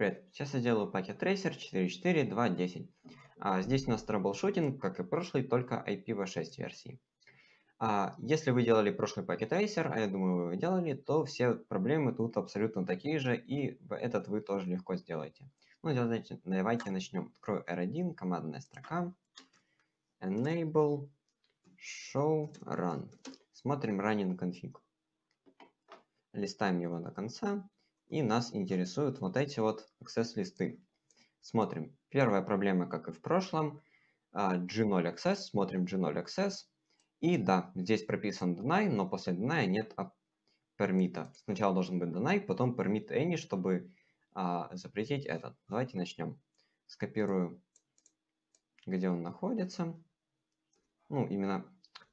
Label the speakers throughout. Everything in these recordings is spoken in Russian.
Speaker 1: Привет, сейчас я сделаю пакет трейсер 4.4.2.10. А здесь у нас трэблшутинг, как и прошлый, только IPv6 версии. А если вы делали прошлый пакет трейсер, а я думаю вы его делали, то все проблемы тут абсолютно такие же, и этот вы тоже легко сделаете. Ну давайте, давайте начнем. Открою R1, командная строка, enable, show, run. Смотрим running config. Листаем его до конца. И нас интересуют вот эти вот access-листы. Смотрим. Первая проблема, как и в прошлом, а, G0 access. Смотрим G0 access. И да, здесь прописан deny, но после deny нет пермита. Сначала должен быть deny, потом permit any, чтобы а, запретить этот. Давайте начнем. Скопирую, где он находится. Ну, именно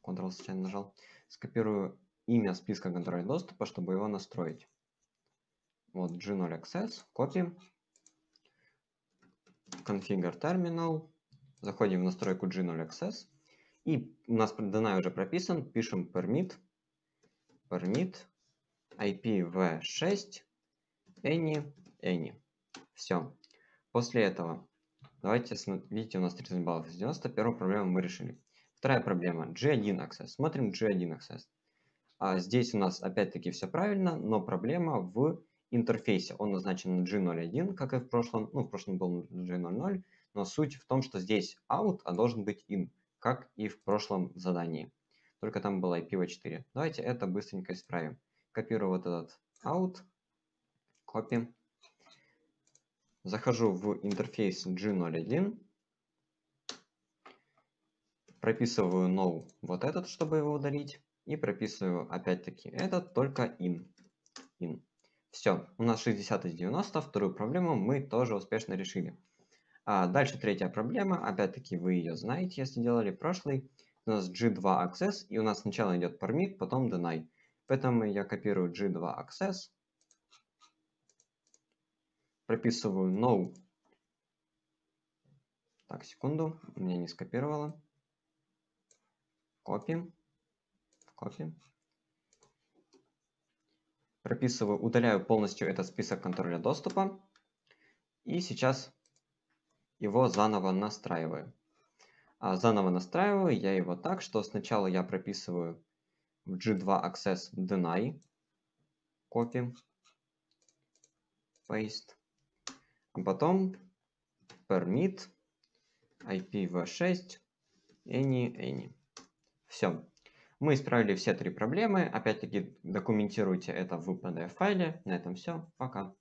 Speaker 1: Ctrl случайно нажал. Скопирую имя списка контроля доступа, чтобы его настроить. Вот G0 Access, копим. Configure Terminal. Заходим в настройку G0 Access. И у нас дана уже прописан. Пишем permit. Permit. IPv6. Any. Any. Все. После этого, давайте, видите, у нас 30 баллов из 90. Первую проблему мы решили. Вторая проблема. G1 Access. Смотрим G1 Access. А здесь у нас опять-таки все правильно, но проблема в интерфейсе. Он назначен на G01, как и в прошлом. Ну, в прошлом был G00, но суть в том, что здесь out, а должен быть in, как и в прошлом задании. Только там было IPv4. Давайте это быстренько исправим. Копирую вот этот out, copy. Захожу в интерфейс G01. Прописываю no вот этот, чтобы его удалить. И прописываю опять-таки этот, только in. in. Все, у нас 60 из 90, вторую проблему мы тоже успешно решили. А дальше третья проблема, опять-таки вы ее знаете, если делали прошлый. У нас G2 Access, и у нас сначала идет permit, потом deny. Поэтому я копирую G2 Access, прописываю no. Так, секунду, у меня не скопировало. Копим, копим прописываю, удаляю полностью этот список контроля доступа. И сейчас его заново настраиваю. А заново настраиваю я его так, что сначала я прописываю в G2 Access Deny, Copy, Paste, а потом Permit, IPv6, Any, Any. Все. Мы исправили все три проблемы. Опять-таки документируйте это в PDF-файле. На этом все. Пока.